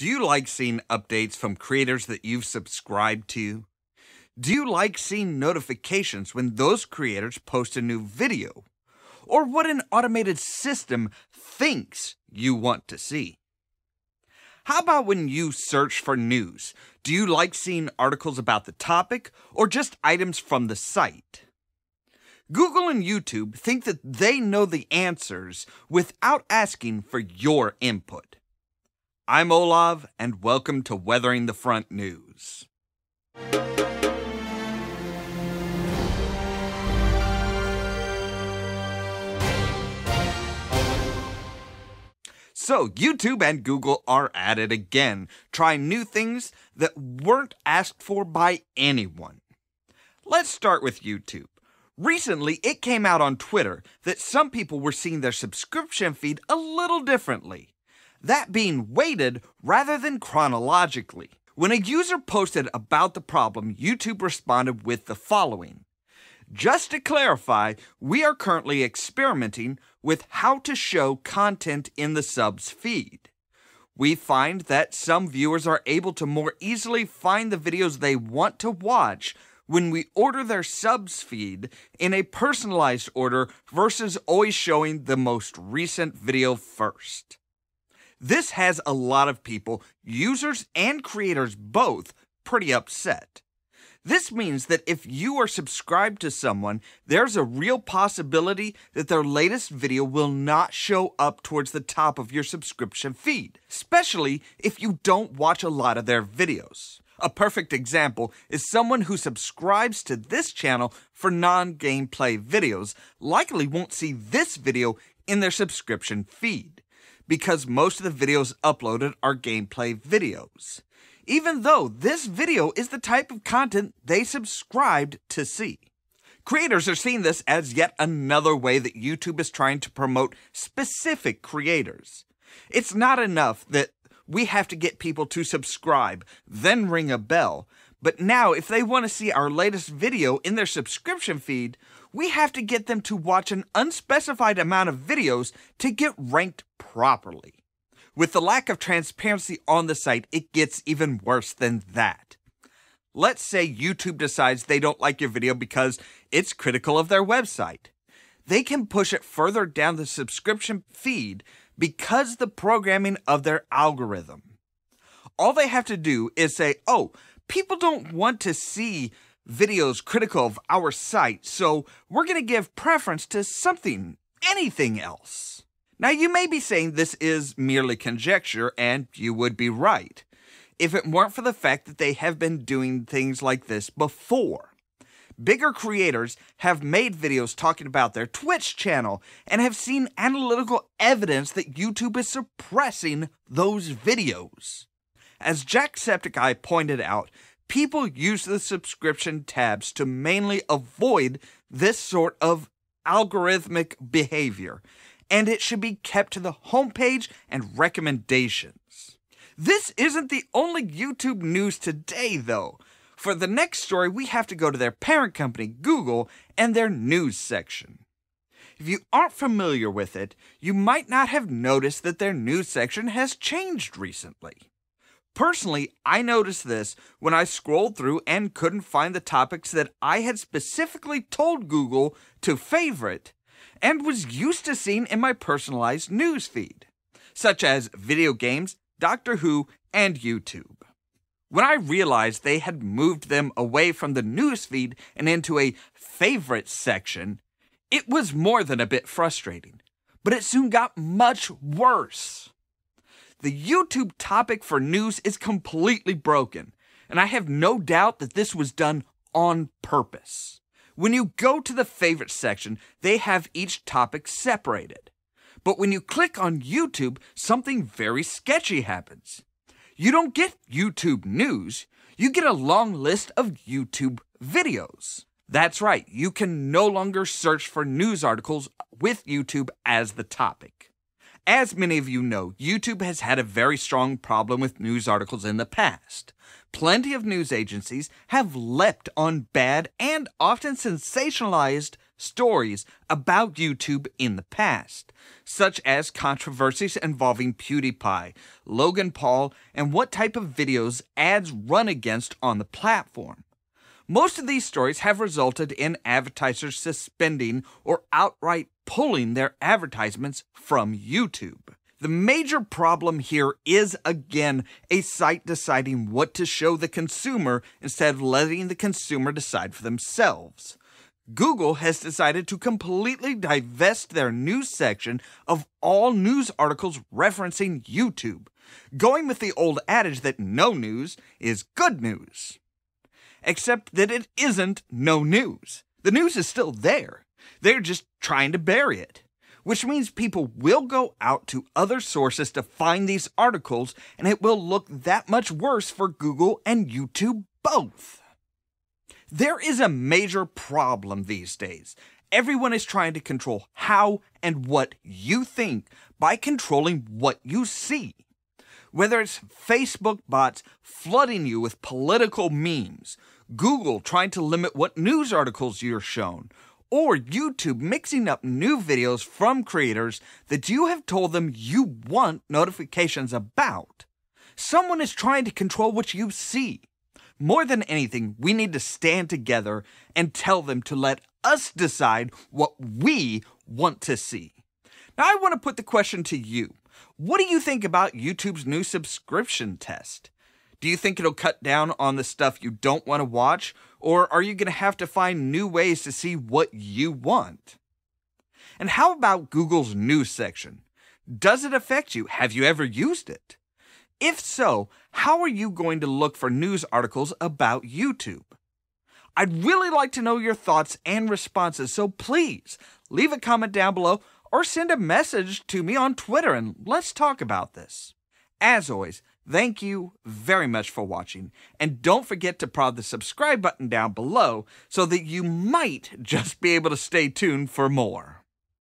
Do you like seeing updates from creators that you've subscribed to? Do you like seeing notifications when those creators post a new video? Or what an automated system thinks you want to see? How about when you search for news? Do you like seeing articles about the topic or just items from the site? Google and YouTube think that they know the answers without asking for your input. I'm Olav, and welcome to Weathering the Front News. So, YouTube and Google are at it again, trying new things that weren't asked for by anyone. Let's start with YouTube. Recently, it came out on Twitter that some people were seeing their subscription feed a little differently that being weighted rather than chronologically. When a user posted about the problem, YouTube responded with the following. Just to clarify, we are currently experimenting with how to show content in the subs feed. We find that some viewers are able to more easily find the videos they want to watch when we order their subs feed in a personalized order versus always showing the most recent video first. This has a lot of people, users and creators both, pretty upset. This means that if you are subscribed to someone, there's a real possibility that their latest video will not show up towards the top of your subscription feed, especially if you don't watch a lot of their videos. A perfect example is someone who subscribes to this channel for non-gameplay videos likely won't see this video in their subscription feed because most of the videos uploaded are gameplay videos, even though this video is the type of content they subscribed to see. Creators are seeing this as yet another way that YouTube is trying to promote specific creators. It's not enough that we have to get people to subscribe, then ring a bell. But now, if they want to see our latest video in their subscription feed, we have to get them to watch an unspecified amount of videos to get ranked properly. With the lack of transparency on the site, it gets even worse than that. Let's say YouTube decides they don't like your video because it's critical of their website. They can push it further down the subscription feed because the programming of their algorithm. All they have to do is say, oh, people don't want to see videos critical of our site, so we're going to give preference to something, anything else. Now, you may be saying this is merely conjecture, and you would be right, if it weren't for the fact that they have been doing things like this before. Bigger creators have made videos talking about their Twitch channel and have seen analytical evidence that YouTube is suppressing those videos. As Jacksepticeye pointed out, people use the subscription tabs to mainly avoid this sort of algorithmic behavior, and it should be kept to the homepage and recommendations. This isn't the only YouTube news today, though. For the next story, we have to go to their parent company, Google, and their news section. If you aren't familiar with it, you might not have noticed that their news section has changed recently. Personally, I noticed this when I scrolled through and couldn't find the topics that I had specifically told Google to favorite and was used to seeing in my personalized news feed, such as video games, Doctor Who, and YouTube. When I realized they had moved them away from the news feed and into a favorite section, it was more than a bit frustrating, but it soon got much worse. The YouTube topic for news is completely broken, and I have no doubt that this was done on purpose. When you go to the favorites section, they have each topic separated. But when you click on YouTube, something very sketchy happens. You don't get YouTube news, you get a long list of YouTube videos. That's right, you can no longer search for news articles with YouTube as the topic. As many of you know, YouTube has had a very strong problem with news articles in the past. Plenty of news agencies have leapt on bad and often sensationalized stories about YouTube in the past, such as controversies involving PewDiePie, Logan Paul, and what type of videos ads run against on the platform. Most of these stories have resulted in advertisers suspending or outright pulling their advertisements from YouTube. The major problem here is again a site deciding what to show the consumer instead of letting the consumer decide for themselves. Google has decided to completely divest their news section of all news articles referencing YouTube, going with the old adage that no news is good news except that it isn't no news. The news is still there. They're just trying to bury it, which means people will go out to other sources to find these articles, and it will look that much worse for Google and YouTube both. There is a major problem these days. Everyone is trying to control how and what you think by controlling what you see. Whether it's Facebook bots flooding you with political memes, Google trying to limit what news articles you're shown, or YouTube mixing up new videos from creators that you have told them you want notifications about. Someone is trying to control what you see. More than anything, we need to stand together and tell them to let us decide what we want to see. Now, I want to put the question to you what do you think about YouTube's new subscription test? Do you think it'll cut down on the stuff you don't want to watch, or are you going to have to find new ways to see what you want? And how about Google's news section? Does it affect you? Have you ever used it? If so, how are you going to look for news articles about YouTube? I'd really like to know your thoughts and responses, so please leave a comment down below or send a message to me on Twitter and let's talk about this. As always, thank you very much for watching, and don't forget to prod the subscribe button down below so that you might just be able to stay tuned for more.